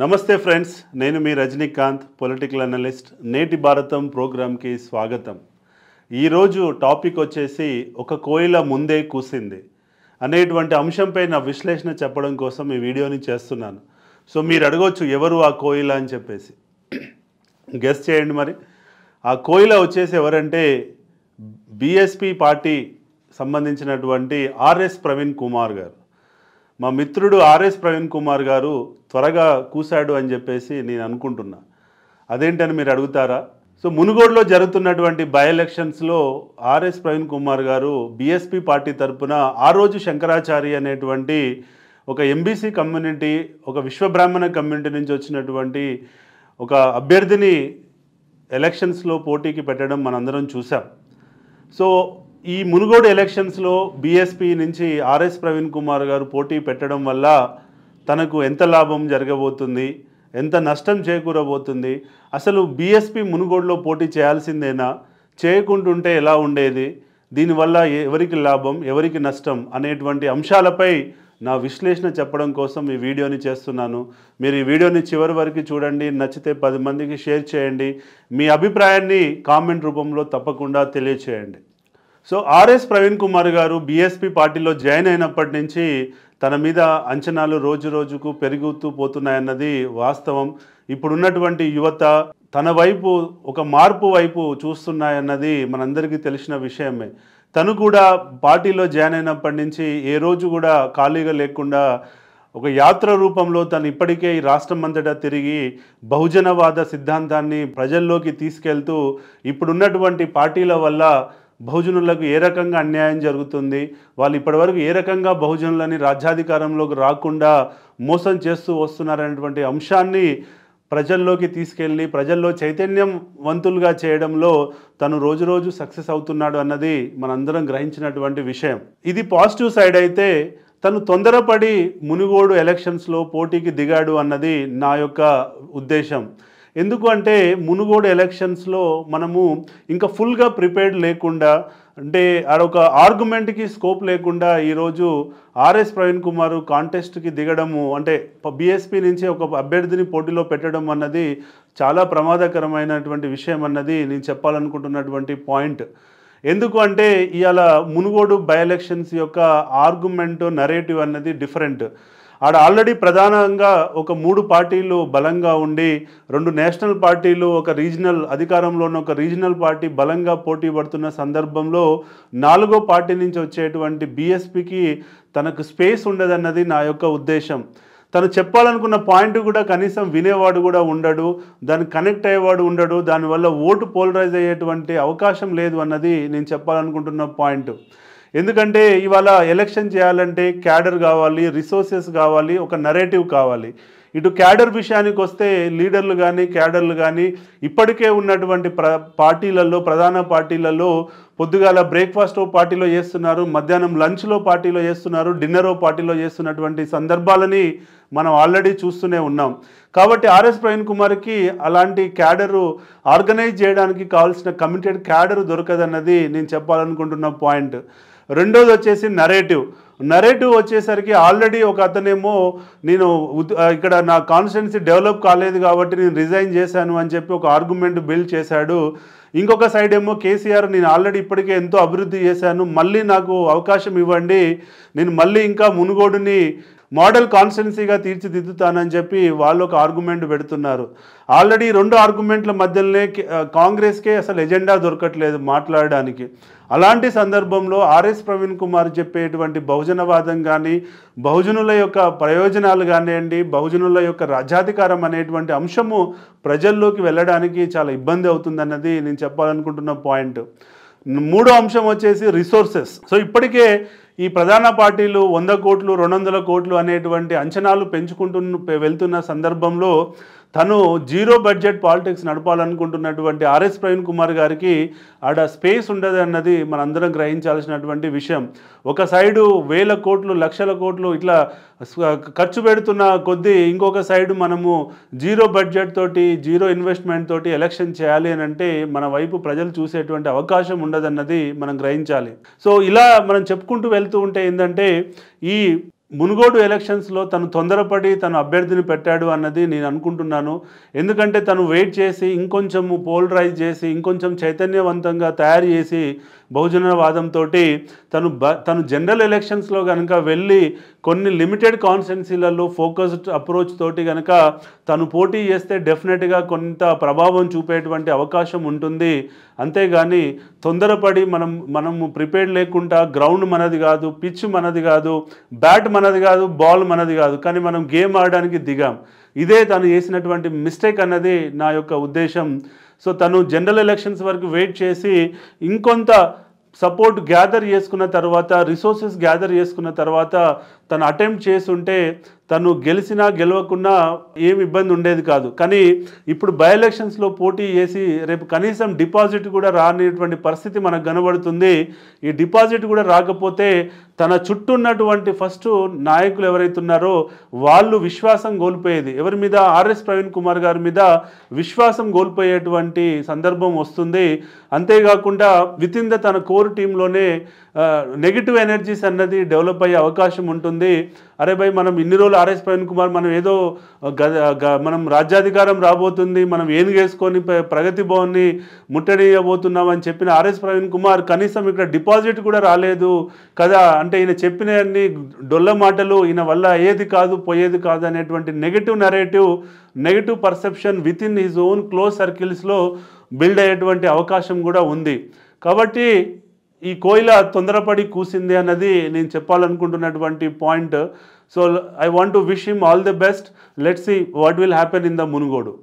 నమస్తే ఫ్రెండ్స్ నేను మీ Rajinikanth political analyst నేటి భారతం ప్రోగ్రాంకి స్వాగతం ఈరోజు టాపిక్ వచ్చేసి ఒక కోయిల ముందే కూసింది అనేటువంటి అంశంపై నా విశ్లేషణ చెప్పడం కోసం ఈ వీడియోని చేస్తున్నాను సో మీరు అడగవచ్చు ఎవరు ఆ కోయిల అని చెప్పేసి గెస్ చేయండి మరి ఆ కోయిల వచ్చేసి ఎవరంటే బీఎస్పీ పార్టీ సంబంధించినటువంటి ఆర్ఎస్ ప్రవీణ్ కుమార్ గారు మా మిత్రుడు ఆర్ఎస్ ప్రవీణ్ కుమార్ గారు త్వరగా కూశాడు అని చెప్పేసి నేను అనుకుంటున్నా అదేంటని మీరు అడుగుతారా సో మునుగోడులో జరుగుతున్నటువంటి బై ఎలక్షన్స్లో ఆర్ఎస్ ప్రవీణ్ కుమార్ గారు బీఎస్పీ పార్టీ తరపున ఆ రోజు శంకరాచార్య అనేటువంటి ఒక ఎంబీసీ కమ్యూనిటీ ఒక విశ్వబ్రాహ్మణ కమ్యూనిటీ నుంచి వచ్చినటువంటి ఒక అభ్యర్థిని ఎలక్షన్స్లో పోటీకి పెట్టడం మనందరం చూసాం సో ఈ మునుగోడు ఎలక్షన్స్లో బీఎస్పీ నుంచి ఆర్ఎస్ ప్రవీణ్ కుమార్ గారు పోటీ పెట్టడం వల్ల తనకు ఎంత లాభం జరగబోతుంది ఎంత నష్టం చేకూరబోతుంది అసలు బీఎస్పీ మునుగోడులో పోటీ చేయాల్సిందేనా చేయకుంటుంటే ఎలా ఉండేది దీనివల్ల ఎవరికి లాభం ఎవరికి నష్టం అనేటువంటి అంశాలపై నా విశ్లేషణ చెప్పడం కోసం ఈ వీడియోని చేస్తున్నాను మీరు ఈ వీడియోని చివరి వరకు చూడండి నచ్చితే పది మందికి షేర్ చేయండి మీ అభిప్రాయాన్ని కామెంట్ రూపంలో తప్పకుండా తెలియచేయండి సో ఆర్ఎస్ ప్రవీణ్ కుమార్ గారు బీఎస్పీ పార్టీలో జాయిన్ అయినప్పటి నుంచి తన మీద అంచనాలు రోజు రోజుకు పెరుగుతూ పోతున్నాయన్నది వాస్తవం ఇప్పుడున్నటువంటి యువత తన వైపు ఒక మార్పు వైపు చూస్తున్నాయన్నది మనందరికీ తెలిసిన విషయమే తను కూడా పార్టీలో జాయిన్ అయినప్పటి నుంచి ఏ రోజు కూడా ఖాళీగా లేకుండా ఒక యాత్ర రూపంలో తను ఇప్పటికే ఈ రాష్ట్రం అంతటా తిరిగి బహుజనవాద సిద్ధాంతాన్ని ప్రజల్లోకి తీసుకెళ్తూ ఇప్పుడున్నటువంటి పార్టీల వల్ల బహుజనులకు ఏ రకంగా అన్యాయం జరుగుతుంది వాళ్ళు ఇప్పటివరకు ఏ రకంగా బహుజనులని రాజ్యాధికారంలోకి రాకుండా మోసం చేస్తూ వస్తున్నారనేటువంటి అంశాన్ని ప్రజల్లోకి తీసుకెళ్ళి ప్రజల్లో చైతన్యం వంతులుగా చేయడంలో తను రోజు రోజు సక్సెస్ అవుతున్నాడు అన్నది మనందరం గ్రహించినటువంటి విషయం ఇది పాజిటివ్ సైడ్ అయితే తను తొందరపడి మునుగోడు ఎలక్షన్స్లో పోటీకి దిగాడు అన్నది నా యొక్క ఉద్దేశం ఎందుకు అంటే మునుగోడు ఎలక్షన్స్లో మనము ఇంకా ఫుల్గా ప్రిపేర్డ్ లేకుండా అంటే ఆడొక ఆర్గ్యుమెంట్కి స్కోప్ లేకుండా ఈరోజు ఆర్ఎస్ ప్రవీణ్ కుమార్ కాంటెస్ట్కి దిగడము అంటే బీఎస్పీ నుంచి ఒక అభ్యర్థిని పోటీలో పెట్టడం అన్నది చాలా ప్రమాదకరమైనటువంటి విషయం అన్నది నేను చెప్పాలనుకుంటున్నటువంటి పాయింట్ ఎందుకు అంటే ఇవాళ మునుగోడు బై ఎలక్షన్స్ యొక్క ఆర్గ్యుమెంట్ నరేటివ్ అన్నది డిఫరెంట్ ఆడ ఆల్రెడీ ప్రధానంగా ఒక మూడు పార్టీలు బలంగా ఉండి రెండు నేషనల్ పార్టీలు ఒక రీజనల్ అధికారంలో ఉన్న ఒక రీజనల్ పార్టీ బలంగా పోటీ పడుతున్న సందర్భంలో నాలుగో పార్టీ నుంచి వచ్చేటువంటి బీఎస్పీకి తనకు స్పేస్ ఉండదన్నది నా యొక్క ఉద్దేశం తను చెప్పాలనుకున్న పాయింట్ కూడా కనీసం వినేవాడు కూడా ఉండడు దాన్ని కనెక్ట్ అయ్యేవాడు ఉండడు దానివల్ల ఓటు పోలరైజ్ అయ్యేటువంటి అవకాశం లేదు అన్నది నేను చెప్పాలనుకుంటున్న పాయింట్ ఎందుకంటే ఇవాళ ఎలక్షన్ చేయాలంటే క్యాడర్ కావాలి రిసోర్సెస్ కావాలి ఒక నరేటివ్ కావాలి ఇటు క్యాడర్ విషయానికి వస్తే లీడర్లు కానీ క్యాడర్లు కానీ ఇప్పటికే ఉన్నటువంటి ప్ర పార్టీలలో ప్రధాన పార్టీలలో పొద్దుగాల బ్రేక్ఫాస్ట్ పార్టీలో చేస్తున్నారు మధ్యాహ్నం లంచ్లో పార్టీలో చేస్తున్నారు డిన్నర్ పార్టీలో చేస్తున్నటువంటి సందర్భాలని మనం ఆల్రెడీ చూస్తూనే ఉన్నాం కాబట్టి ఆర్ఎస్ ప్రవీణ్ కుమార్కి అలాంటి క్యాడరు ఆర్గనైజ్ చేయడానికి కావాల్సిన కమిటెడ్ క్యాడర్ దొరకదన్నది నేను చెప్పాలనుకుంటున్న పాయింట్ రెండోది వచ్చేసి నరేటివ్ నరేటివ్ వచ్చేసరికి ఆల్రెడీ ఒక అతనేమో నేను ఇక్కడ నా కాన్స్టిట్యున్సీ డెవలప్ కాలేదు కాబట్టి నేను రిజైన్ చేశాను అని చెప్పి ఒక ఆర్గ్యుమెంట్ బిల్డ్ చేశాడు ఇంకొక సైడ్ ఏమో కేసీఆర్ నేను ఆల్రెడీ ఇప్పటికే ఎంతో అభివృద్ధి చేశాను మళ్ళీ నాకు అవకాశం ఇవ్వండి నేను మళ్ళీ ఇంకా మునుగోడుని మోడల్ కాన్స్టెన్సీగా తీర్చిదిద్దుతానని చెప్పి వాళ్ళు ఒక ఆర్గ్యుమెంట్ పెడుతున్నారు ఆల్రెడీ రెండు ఆర్గ్యుమెంట్ల మధ్యలోనే కాంగ్రెస్కే అసలు ఎజెండా దొరకట్లేదు మాట్లాడడానికి అలాంటి సందర్భంలో ఆర్ఎస్ ప్రవీణ్ కుమార్ చెప్పేటువంటి బహుజనవాదం కానీ బహుజనుల యొక్క ప్రయోజనాలు కానివ్వండి బహుజనుల యొక్క రాజ్యాధికారం అనేటువంటి అంశము ప్రజల్లోకి వెళ్ళడానికి చాలా ఇబ్బంది అవుతుందన్నది నేను చెప్పాలనుకుంటున్న పాయింట్ మూడో అంశం వచ్చేసి రిసోర్సెస్ సో ఇప్పటికే ఈ ప్రధాన పార్టీలు వంద కోట్లు రెండు వందల కోట్లు అనేటువంటి అంచనాలు పెంచుకుంటున్న వెళ్తున్న సందర్భంలో తను జీరో బడ్జెట్ పాలిటిక్స్ నడపాలనుకుంటున్నటువంటి ఆర్ఎస్ ప్రవీణ్ కుమార్ గారికి ఆడ స్పేస్ ఉండదు అన్నది మనందరం గ్రహించాల్సినటువంటి విషయం ఒక సైడు వేల కోట్లు లక్షల కోట్లు ఇట్లా ఖర్చు పెడుతున్న కొద్దీ ఇంకొక సైడు మనము జీరో బడ్జెట్ తోటి జీరో ఇన్వెస్ట్మెంట్ తోటి ఎలక్షన్ చేయాలి అని అంటే మన వైపు ప్రజలు చూసేటువంటి అవకాశం ఉండదన్నది మనం గ్రహించాలి సో ఇలా మనం చెప్పుకుంటూ వెళ్తూ ఉంటే ఏంటంటే ఈ మునుగోడు ఎలక్షన్స్లో తను తొందరపడి తను అభ్యర్థిని పెట్టాడు అన్నది నేను అనుకుంటున్నాను ఎందుకంటే తను వెయిట్ చేసి ఇంకొంచెం పోలరైజ్ చేసి ఇంకొంచెం చైతన్యవంతంగా తయారు చేసి బహుజనవాదంతో తను బ తను జనరల్ ఎలక్షన్స్లో కనుక వెళ్ళి కొన్ని లిమిటెడ్ కాన్స్టెన్సీలలో ఫోకస్డ్ అప్రోచ్ తోటి కనుక తను పోటీ చేస్తే డెఫినెట్గా కొంత ప్రభావం చూపేటువంటి అవకాశం ఉంటుంది అంతేగాని తొందరపడి మనం మనము ప్రిపేర్ లేకుండా గ్రౌండ్ మనది కాదు పిచ్ మనది కాదు బ్యాట్ మనది కాదు బాల్ మనది కాదు కానీ మనం గేమ్ ఆడడానికి దిగాం ఇదే తను చేసినటువంటి మిస్టేక్ అన్నది నా యొక్క ఉద్దేశం సో తను జనరల్ ఎలక్షన్స్ వరకు వెయిట్ చేసి ఇంకొంత సపోర్ట్ గ్యాదర్ చేసుకున్న తర్వాత రిసోర్సెస్ గ్యాదర్ చేసుకున్న తర్వాత తను అటెంప్ట్ చేస్తుంటే తను గెలిచినా గెలవకున్నా ఏమి ఇబ్బంది ఉండేది కాదు కానీ ఇప్పుడు బై ఎలక్షన్స్లో పోటీ చేసి రేపు కనీసం డిపాజిట్ కూడా రానిటువంటి పరిస్థితి మనకు కనబడుతుంది ఈ డిపాజిట్ కూడా రాకపోతే తన చుట్టూ ఉన్నటువంటి ఫస్ట్ నాయకులు ఎవరైతే ఉన్నారో వాళ్ళు విశ్వాసం కోల్పోయేది ఎవరి మీద ఆర్ఎస్ ప్రవీణ్ కుమార్ గారి మీద విశ్వాసం కోల్పోయేటువంటి సందర్భం వస్తుంది అంతేకాకుండా విత్ ఇన్ ద తన కోర్ టీంలోనే నెగిటివ్ ఎనర్జీస్ అన్నది డెవలప్ అయ్యే అవకాశం ఉంటుంది ఉంది అరే భయ్ మనం ఇన్ని రోజులు ఆర్ఎస్ ప్రవీణ్ కుమార్ మనం ఏదో మనం రాజ్యాధికారం రాబోతుంది మనం ఏం చేసుకొని ప్రగతి భవన్ని ముట్టడియబోతున్నాం అని చెప్పిన ఆర్ఎస్ ప్రవీణ్ కుమార్ కనీసం ఇక్కడ డిపాజిట్ కూడా రాలేదు కదా అంటే ఈయన చెప్పిన అన్ని డొల్ల మాటలు ఈయన వల్ల ఏది కాదు పోయేది కాదు అనేటువంటి negative narrative negative perception within his own close సర్కిల్స్లో బిల్డ్ అయ్యేటువంటి అవకాశం కూడా ఉంది కాబట్టి ఈ కోయిల తొందరపడి కూసింది అన్నది నేను చెప్పాలనుకుంటున్నటువంటి point so I want to wish him all the best let see what will happen in the Munugode